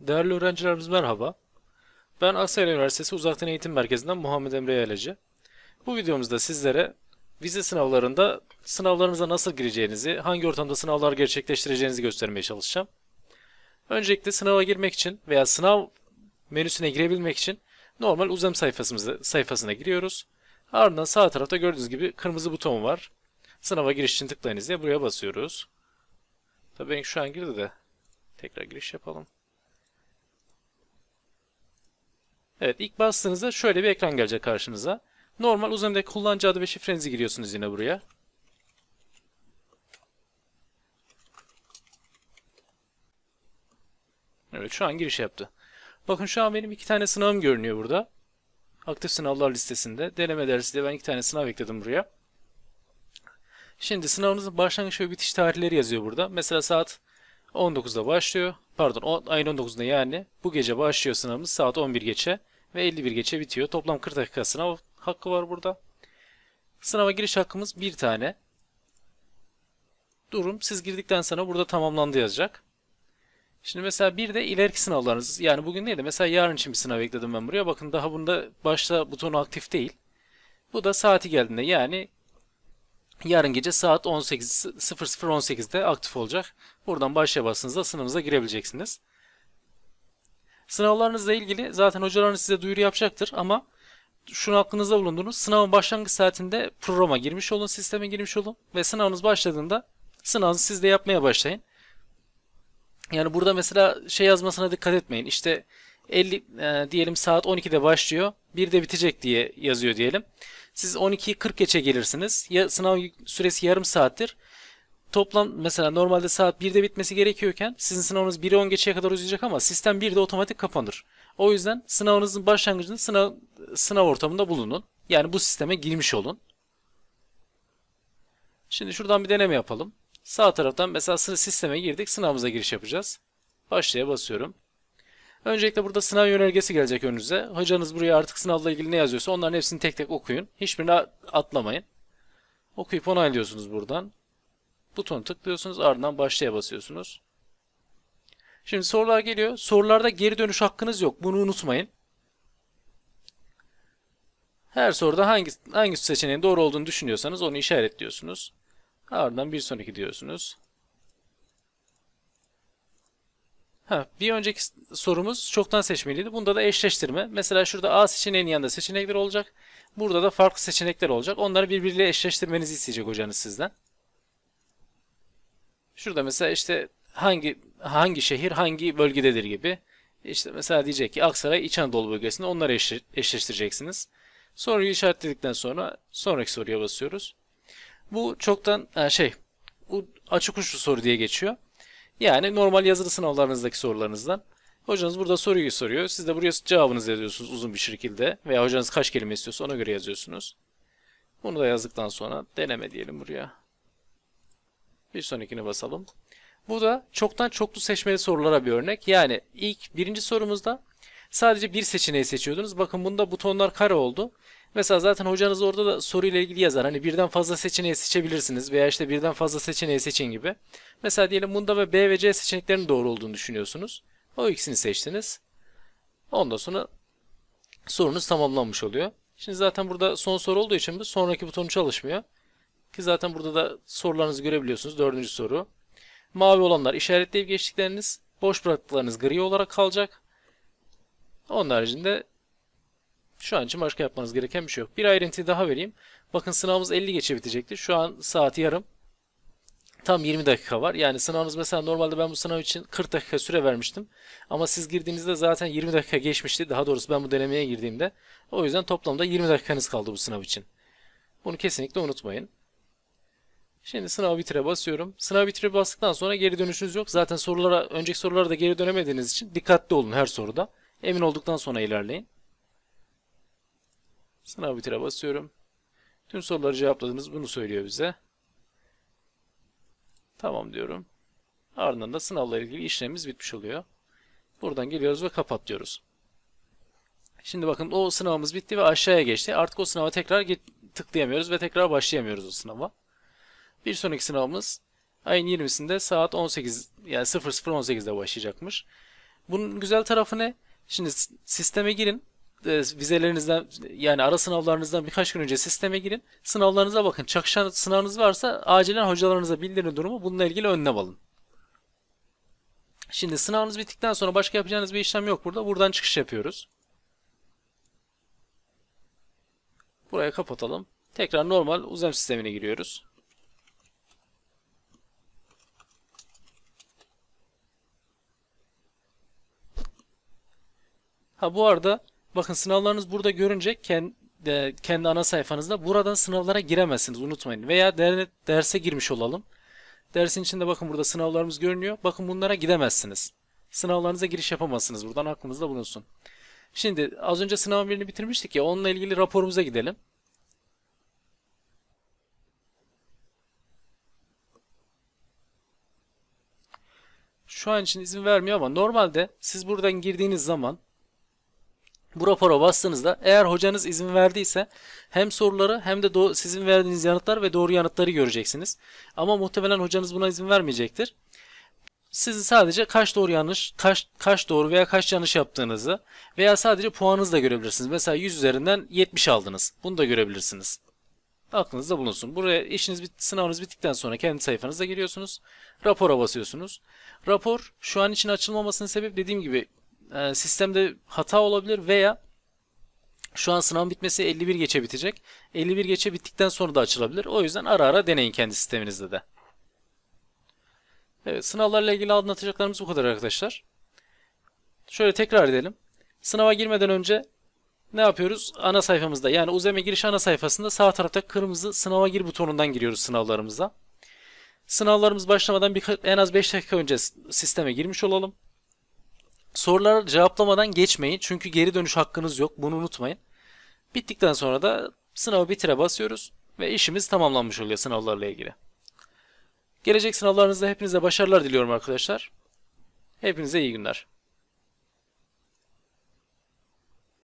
Değerli öğrencilerimiz merhaba. Ben Aksaray Üniversitesi Uzaktan Eğitim Merkezi'nden Muhammed Emre Yeleci. Bu videomuzda sizlere vize sınavlarında sınavlarınıza nasıl gireceğinizi, hangi ortamda sınavlar gerçekleştireceğinizi göstermeye çalışacağım. Öncelikle sınava girmek için veya sınav menüsüne girebilmek için normal uzem sayfasımıza, sayfasına giriyoruz. Ardından sağ tarafta gördüğünüz gibi kırmızı buton var. Sınava giriş için tıklayınız diye buraya basıyoruz. Tabii ben şu an girdi de tekrar giriş yapalım. Evet ilk bastığınızda şöyle bir ekran gelecek karşınıza. Normal uzun kullanıcı adı ve şifrenizi giriyorsunuz yine buraya. Evet şu an giriş yaptı. Bakın şu an benim iki tane sınavım görünüyor burada. Aktif sınavlar listesinde. Deneme dersi diye ben iki tane sınav ekledim buraya. Şimdi sınavınızın başlangıç ve bitiş tarihleri yazıyor burada. Mesela saat 19'da başlıyor pardon on, ayın 19'unda yani bu gece başlıyor sınavımız saat 11 geçe ve 51 geçe bitiyor. Toplam 40 dakika sınav hakkı var burada. Sınava giriş hakkımız bir tane. Durum siz girdikten sonra burada tamamlandı yazacak. Şimdi mesela bir de ileriki sınavlarınız yani bugün değil de mesela yarın için bir sınav ekledim ben buraya. Bakın daha bunda başta butonu aktif değil. Bu da saati geldiğinde yani yarın gece saat 18 00.18'de aktif olacak. Buradan başlaya bastığınızda sınavınıza girebileceksiniz. Sınavlarınızla ilgili zaten hocalarınız size duyuru yapacaktır ama şunu aklınızda bulundurunuz. Sınavın başlangıç saatinde programa girmiş olun, sisteme girmiş olun ve sınavınız başladığında sınavınızı siz de yapmaya başlayın. Yani burada mesela şey yazmasına dikkat etmeyin. İşte 50 e, diyelim saat 12'de başlıyor. 1'de bitecek diye yazıyor diyelim. Siz 12'yi 40 geçe gelirsiniz. Ya sınav süresi yarım saattir. Toplam mesela normalde saat 1'de bitmesi gerekiyorken sizin sınavınız 1'e 10 geçeye kadar uzayacak ama sistem 1'de otomatik kapanır. O yüzden sınavınızın başlangıcında sınav, sınav ortamında bulunun. Yani bu sisteme girmiş olun. Şimdi şuradan bir deneme yapalım. Sağ taraftan mesela sisteme girdik. Sınavımıza giriş yapacağız. Başlaya basıyorum. Öncelikle burada sınav yönergesi gelecek önünüze. Hocanız buraya artık sınavla ilgili ne yazıyorsa onların hepsini tek tek okuyun. Hiçbirini atlamayın. Okuyup onaylıyorsunuz buradan. Butonu tıklıyorsunuz ardından başlaya basıyorsunuz. Şimdi sorular geliyor. Sorularda geri dönüş hakkınız yok. Bunu unutmayın. Her soruda hangi, hangi seçeneğin doğru olduğunu düşünüyorsanız onu işaretliyorsunuz. Ardından bir sonraki diyorsunuz. Ha, bir önceki sorumuz çoktan seçmeliydi. Bunda da eşleştirme. Mesela şurada A seçeneğinin yanında seçenekler olacak. Burada da farklı seçenekler olacak. Onları birbiriyle eşleştirmenizi isteyecek hocanız sizden. Şurada mesela işte hangi hangi şehir hangi bölgededir gibi. İşte mesela diyecek ki Aksaray İç Anadolu bölgesinde onları eşleştireceksiniz. Soruyu işaretledikten sonra sonraki soruya basıyoruz. Bu çoktan şey bu açık uçlu soru diye geçiyor. Yani normal yazılı sınavlarınızdaki sorularınızdan. Hocanız burada soruyu soruyor. Siz de buraya cevabınızı yazıyorsunuz uzun bir şekilde. Veya hocanız kaç kelime istiyorsa ona göre yazıyorsunuz. Bunu da yazdıktan sonra deneme diyelim buraya. Bir sonrakine basalım. Bu da çoktan çoklu seçmeli sorulara bir örnek. Yani ilk birinci sorumuzda sadece bir seçeneği seçiyordunuz. Bakın bunda butonlar kare oldu. Mesela zaten hocanız orada da soruyla ilgili yazar. Hani birden fazla seçeneği seçebilirsiniz veya işte birden fazla seçeneği seçin gibi. Mesela diyelim bunda ve B ve C seçeneklerinin doğru olduğunu düşünüyorsunuz. O ikisini seçtiniz. Ondan sonra sorunuz tamamlanmış oluyor. Şimdi zaten burada son soru olduğu için bu sonraki butonu çalışmıyor. Ki zaten burada da sorularınızı görebiliyorsunuz. Dördüncü soru. Mavi olanlar işaretleyip geçtikleriniz, boş bıraktıklarınız gri olarak kalacak. Onun haricinde şu an için başka yapmanız gereken bir şey yok. Bir ayrıntı daha vereyim. Bakın sınavımız 50 geçe bitecekti. Şu an saat yarım. Tam 20 dakika var. Yani sınavınız mesela normalde ben bu sınav için 40 dakika süre vermiştim. Ama siz girdiğinizde zaten 20 dakika geçmişti. Daha doğrusu ben bu denemeye girdiğimde. O yüzden toplamda 20 dakikanız kaldı bu sınav için. Bunu kesinlikle unutmayın. Şimdi sınav bitire basıyorum. Sınav bitire bastıktan sonra geri dönüşünüz yok. Zaten sorulara, önceki sorulara da geri dönemediğiniz için dikkatli olun her soruda. Emin olduktan sonra ilerleyin. Sınav bitire basıyorum. Tüm soruları cevapladınız. Bunu söylüyor bize. Tamam diyorum. Ardından da sınavla ilgili işlemimiz bitmiş oluyor. Buradan geliyoruz ve kapat diyoruz. Şimdi bakın o sınavımız bitti ve aşağıya geçti. Artık o sınava tekrar git tıklayamıyoruz ve tekrar başlayamıyoruz o sınava. Bir sonraki sınavımız ayın 20'sinde saat 18 yani 00.18'de başlayacakmış. Bunun güzel tarafı ne? Şimdi sisteme girin. E, vizelerinizden yani ara sınavlarınızdan birkaç gün önce sisteme girin. Sınavlarınıza bakın. Çakışan sınavınız varsa acilen hocalarınıza bildirin durumu. Bununla ilgili önlem alın. Şimdi sınavınız bittikten sonra başka yapacağınız bir işlem yok burada. Buradan çıkış yapıyoruz. Buraya kapatalım. Tekrar normal uzem sistemine giriyoruz. Ha bu arada Bakın sınavlarınız burada görünce kendi, e, kendi ana sayfanızda buradan sınavlara giremezsiniz unutmayın. Veya derse girmiş olalım. Dersin içinde bakın burada sınavlarımız görünüyor. Bakın bunlara gidemezsiniz. Sınavlarınıza giriş yapamazsınız. Buradan aklınızda bulunsun. Şimdi az önce sınav birini bitirmiştik ya onunla ilgili raporumuza gidelim. Şu an için izin vermiyor ama normalde siz buradan girdiğiniz zaman bu rapora bastığınızda eğer hocanız izin verdiyse hem soruları hem de sizin verdiğiniz yanıtlar ve doğru yanıtları göreceksiniz. Ama muhtemelen hocanız buna izin vermeyecektir. Sizin sadece kaç doğru yanlış, kaç, kaç doğru veya kaç yanlış yaptığınızı veya sadece puanınızı da görebilirsiniz. Mesela 100 üzerinden 70 aldınız. Bunu da görebilirsiniz. Aklınızda bulunsun. Buraya işiniz bit sınavınız bittikten sonra kendi sayfanıza giriyorsunuz. Rapora basıyorsunuz. Rapor şu an için açılmamasının sebep dediğim gibi e, sistemde hata olabilir veya şu an sınavın bitmesi 51 geçe bitecek. 51 geçe bittikten sonra da açılabilir. O yüzden ara ara deneyin kendi sisteminizde de. Evet sınavlarla ilgili anlatacaklarımız bu kadar arkadaşlar. Şöyle tekrar edelim. Sınava girmeden önce ne yapıyoruz? Ana sayfamızda yani Uzeme giriş ana sayfasında sağ tarafta kırmızı sınava gir butonundan giriyoruz sınavlarımıza. Sınavlarımız başlamadan bir, en az 5 dakika önce sisteme girmiş olalım. Soruları cevaplamadan geçmeyin çünkü geri dönüş hakkınız yok. Bunu unutmayın. Bittikten sonra da sınavı bitire basıyoruz ve işimiz tamamlanmış oluyor sınavlarla ilgili. Gelecek sınavlarınızda hepinize başarılar diliyorum arkadaşlar. Hepinize iyi günler.